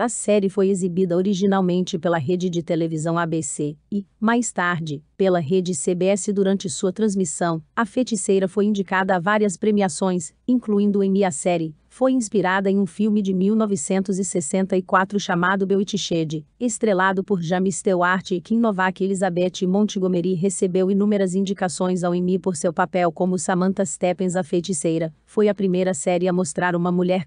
A série foi exibida originalmente pela rede de televisão ABC e, mais tarde, pela rede CBS durante sua transmissão. A feiticeira foi indicada a várias premiações, incluindo em A série. Foi inspirada em um filme de 1964 chamado Beltshade, estrelado por James Stewart e Kim Novak. Elizabeth Montgomery recebeu inúmeras indicações ao Emmy por seu papel como Samantha Stephens, a feiticeira. Foi a primeira série a mostrar uma mulher